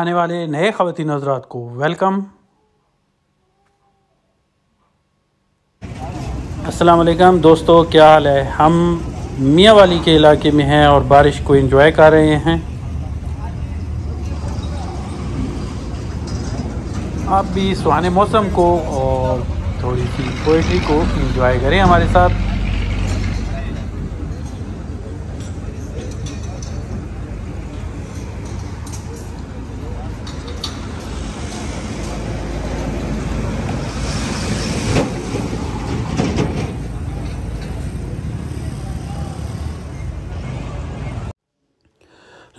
आने वाले नए ख़वान हजरात को वेलकम असलकम दोस्तों क्या हाल है हम मियाँ वाली के इलाके में हैं और बारिश को एंजॉय कर रहे हैं आप भी सुहाने मौसम को और थोड़ी सी पोइट्री को एंजॉय करें हमारे साथ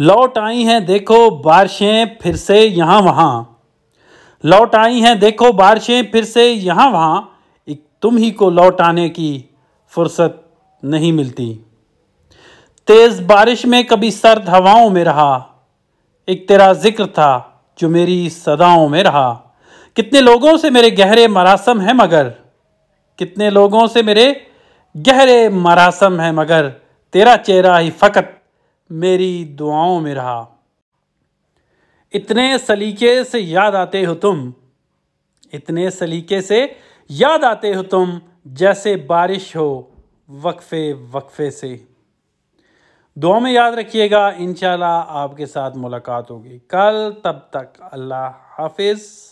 लौट आई हैं देखो बारिशें फिर से यहाँ वहाँ लौट आई हैं देखो बारिशें फिर से यहाँ वहाँ एक तुम ही को लौट आने की फुर्सत नहीं मिलती तेज़ बारिश में कभी सर्द हवाओं में रहा एक तेरा जिक्र था जो मेरी सदाओं में रहा कितने लोगों से मेरे गहरे मरासम हैं मगर कितने लोगों से मेरे गहरे मरासम हैं मगर तेरा चेहरा ही फ़कत मेरी दुआओं में रहा इतने सलीके से याद आते हो तुम इतने सलीके से याद आते हो तुम जैसे बारिश हो वक्फे वक्फे से दुआ में याद रखिएगा इन आपके साथ मुलाकात होगी कल तब तक अल्लाह हाफिज़